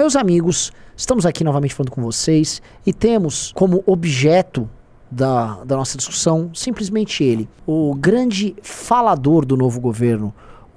Meus amigos, estamos aqui novamente falando com vocês e temos como objeto da, da nossa discussão simplesmente ele, o grande falador do novo governo,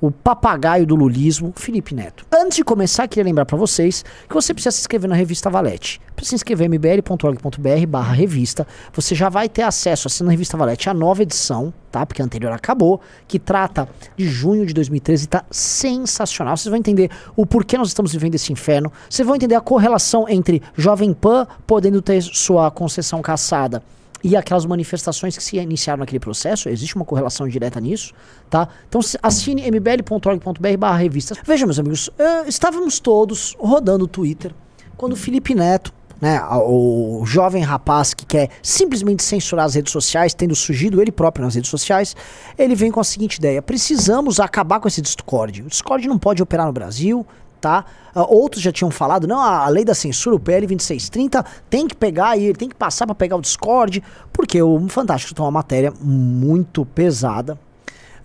o papagaio do lulismo, Felipe Neto. Antes de começar, queria lembrar para vocês que você precisa se inscrever na revista Valete. Para se inscrever, mbl.org.br barra revista, você já vai ter acesso, assim, na revista Valete, a nova edição, tá? Porque a anterior acabou, que trata de junho de 2013 e tá sensacional. Vocês vão entender o porquê nós estamos vivendo esse inferno, vocês vão entender a correlação entre Jovem Pan podendo ter sua concessão caçada e aquelas manifestações que se iniciaram naquele processo, existe uma correlação direta nisso, tá? Então assine mbl.org.br barra revista. Veja, meus amigos, eh, estávamos todos rodando o Twitter quando o Felipe Neto, né, o jovem rapaz que quer simplesmente censurar as redes sociais, tendo surgido ele próprio nas redes sociais, ele vem com a seguinte ideia: precisamos acabar com esse Discord. O Discord não pode operar no Brasil, tá? Ah, outros já tinham falado, não, a lei da censura, o PL 2630, tem que pegar aí, tem que passar para pegar o Discord, porque o Fantástico tem uma matéria muito pesada,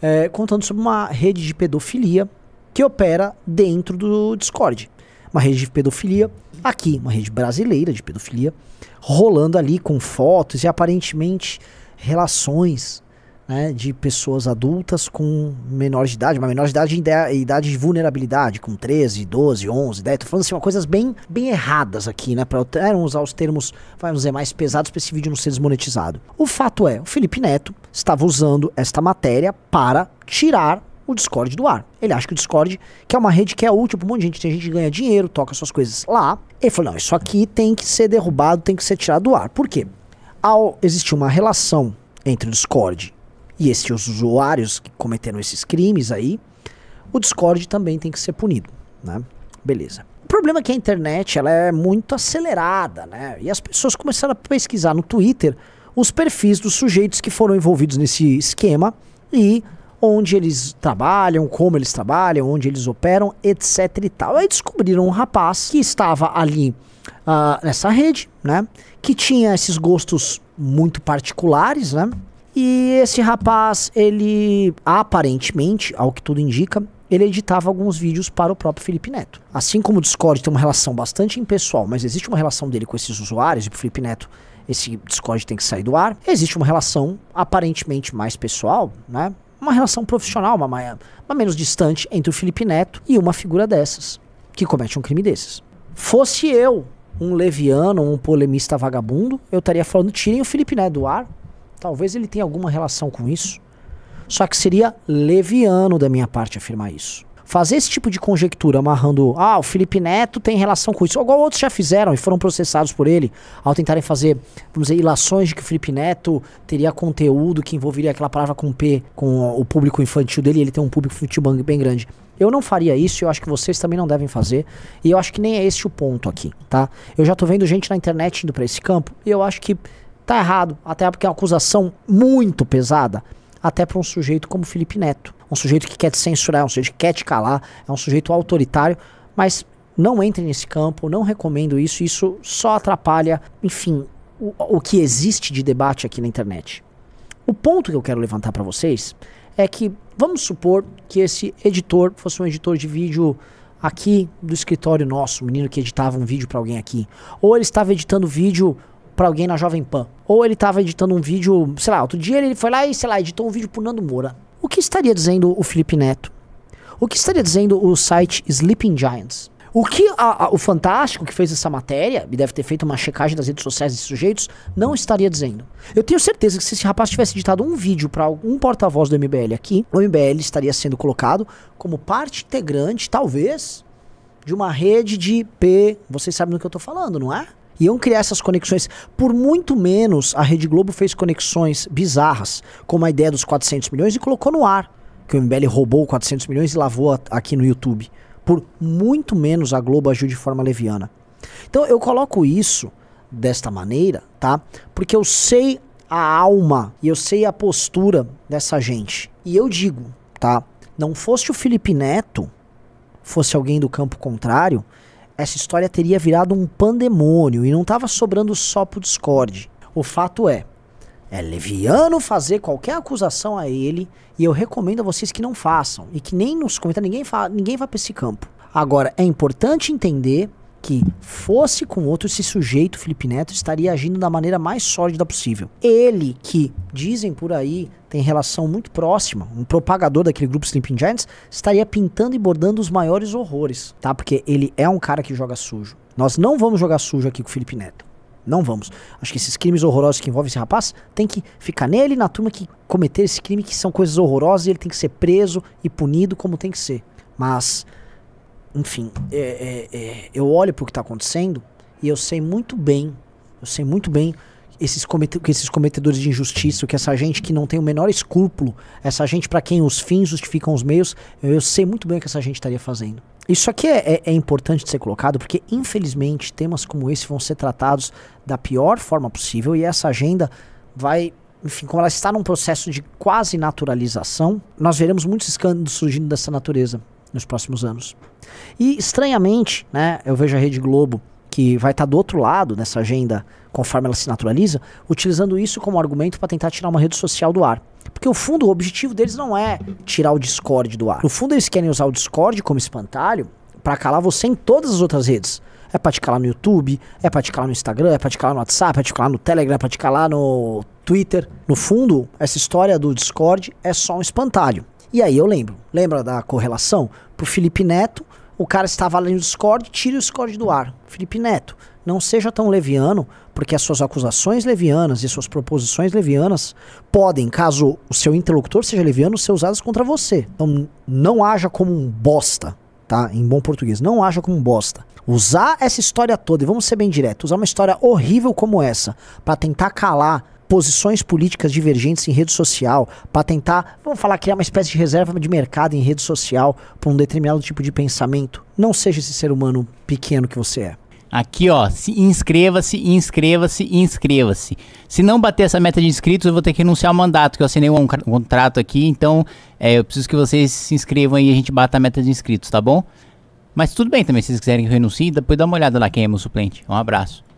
é, contando sobre uma rede de pedofilia que opera dentro do Discord. Uma rede de pedofilia aqui, uma rede brasileira de pedofilia, rolando ali com fotos e aparentemente relações né, de pessoas adultas com menor de idade, uma menor de idade e idade de vulnerabilidade, com 13, 12, 11, 10. Tô falando assim, uma coisas bem, bem erradas aqui, né? Pra usar os termos, vamos dizer, mais pesados para esse vídeo não ser desmonetizado. O fato é, o Felipe Neto estava usando esta matéria para tirar o Discord do ar. Ele acha que o Discord, que é uma rede que é útil para um monte de gente, tem gente que ganha dinheiro, toca suas coisas lá. Ele falou: não, isso aqui tem que ser derrubado, tem que ser tirado do ar. Por quê? Ao existir uma relação entre o Discord e esses usuários que cometeram esses crimes aí, o Discord também tem que ser punido, né? Beleza. O problema é que a internet ela é muito acelerada, né? E as pessoas começaram a pesquisar no Twitter os perfis dos sujeitos que foram envolvidos nesse esquema e onde eles trabalham, como eles trabalham, onde eles operam, etc e tal. Aí descobriram um rapaz que estava ali uh, nessa rede, né? Que tinha esses gostos muito particulares, né? E esse rapaz, ele aparentemente, ao que tudo indica, ele editava alguns vídeos para o próprio Felipe Neto. Assim como o Discord tem uma relação bastante impessoal, mas existe uma relação dele com esses usuários e pro Felipe Neto esse Discord tem que sair do ar. Existe uma relação aparentemente mais pessoal, né? Uma relação profissional, uma, uma, uma menos distante entre o Felipe Neto e uma figura dessas, que comete um crime desses. Fosse eu um leviano, um polemista vagabundo, eu estaria falando: tirem o Felipe Neto do ar, Talvez ele tenha alguma relação com isso. Só que seria leviano da minha parte afirmar isso. Fazer esse tipo de conjectura amarrando, ah, o Felipe Neto tem relação com isso, igual outros já fizeram e foram processados por ele, ao tentarem fazer, vamos dizer, ilações de que o Felipe Neto teria conteúdo que envolveria aquela palavra com P, com o público infantil dele, ele tem um público infantil bem grande. Eu não faria isso, eu acho que vocês também não devem fazer, e eu acho que nem é esse o ponto aqui, tá? Eu já tô vendo gente na internet indo para esse campo, e eu acho que Tá errado, até porque é uma acusação muito pesada, até para um sujeito como Felipe Neto. Um sujeito que quer te censurar, um sujeito que quer te calar, é um sujeito autoritário, mas não entre nesse campo, não recomendo isso, isso só atrapalha, enfim, o, o que existe de debate aqui na internet. O ponto que eu quero levantar para vocês é que vamos supor que esse editor fosse um editor de vídeo aqui do escritório nosso, um menino que editava um vídeo para alguém aqui, ou ele estava editando vídeo para alguém na Jovem Pan. Ou ele tava editando um vídeo, sei lá, outro dia ele foi lá e, sei lá, editou um vídeo pro Nando Moura. O que estaria dizendo o Felipe Neto? O que estaria dizendo o site Sleeping Giants? O que a, a, o Fantástico, que fez essa matéria, e deve ter feito uma checagem das redes sociais desses sujeitos, não estaria dizendo. Eu tenho certeza que se esse rapaz tivesse editado um vídeo para algum porta-voz do MBL aqui, o MBL estaria sendo colocado como parte integrante, talvez, de uma rede de P. Vocês sabem do que eu tô falando, não é? iam criar essas conexões. Por muito menos, a Rede Globo fez conexões bizarras, como a ideia dos 400 milhões e colocou no ar. Que o MBL roubou 400 milhões e lavou aqui no YouTube. Por muito menos a Globo agiu de forma leviana. Então eu coloco isso desta maneira, tá? Porque eu sei a alma e eu sei a postura dessa gente. E eu digo, tá? Não fosse o Felipe Neto, fosse alguém do campo contrário, essa história teria virado um pandemônio e não estava sobrando só pro Discord. O fato é, é leviano fazer qualquer acusação a ele e eu recomendo a vocês que não façam e que nem nos comentários ninguém, fa ninguém vá para esse campo. Agora, é importante entender que fosse com outro, esse sujeito, Felipe Neto, estaria agindo da maneira mais sólida possível. Ele, que dizem por aí, tem relação muito próxima, um propagador daquele grupo Sleeping Giants, estaria pintando e bordando os maiores horrores, tá? Porque ele é um cara que joga sujo. Nós não vamos jogar sujo aqui com o Felipe Neto. Não vamos. Acho que esses crimes horrorosos que envolvem esse rapaz tem que ficar nele, na turma que cometer esse crime, que são coisas horrorosas e ele tem que ser preso e punido como tem que ser. Mas enfim, é, é, é, eu olho para o que está acontecendo e eu sei muito bem, eu sei muito bem esses, comete, esses cometedores de injustiça, que essa gente que não tem o menor escrúpulo, essa gente para quem os fins justificam os meios, eu, eu, sei muito bem o que essa gente estaria fazendo. Isso aqui é, é, é importante de ser colocado porque, infelizmente, temas como esse vão ser tratados da pior forma possível e essa agenda vai enfim, como ela está num processo de quase naturalização, nós veremos muitos escândalos surgindo dessa natureza nos próximos anos. E estranhamente, né, eu vejo a Rede Globo que vai estar tá do outro lado nessa agenda, conforme ela se naturaliza, utilizando isso como argumento para tentar tirar uma rede social do ar. Porque o fundo, o objetivo deles não é tirar o Discord do ar. No fundo, eles querem usar o Discord como espantalho para calar você em todas as outras redes. É pra te calar no YouTube, é pra te calar no Instagram, é pra te calar no WhatsApp, é pra te calar no Telegram, é pra te calar no Twitter. No fundo, essa história do Discord é só um espantalho. E aí eu lembro. Lembra da correlação? Pro Felipe Neto, o cara estava ali no Discord, tire o Discord do ar. Felipe Neto, não seja tão leviano, porque as suas acusações levianas e suas proposições levianas podem, caso o seu interlocutor seja leviano, ser usadas contra você. Então não haja como um bosta, tá? Em bom português, não haja como um bosta. Usar essa história toda, e vamos ser bem direto, usar uma história horrível como essa para tentar calar posições políticas divergentes em rede social, para tentar, vamos falar, criar uma espécie de reserva de mercado em rede social para um determinado tipo de pensamento. Não seja esse ser humano pequeno que você é. Aqui, ó, se inscreva-se, inscreva-se, inscreva-se. Se não bater essa meta de inscritos, eu vou ter que anunciar o mandato, que eu assinei um contrato aqui, então é, eu preciso que vocês se inscrevam e a gente bata a meta de inscritos, tá bom? Mas tudo bem também, se vocês quiserem renunciar depois dá uma olhada lá quem é meu suplente. Um abraço.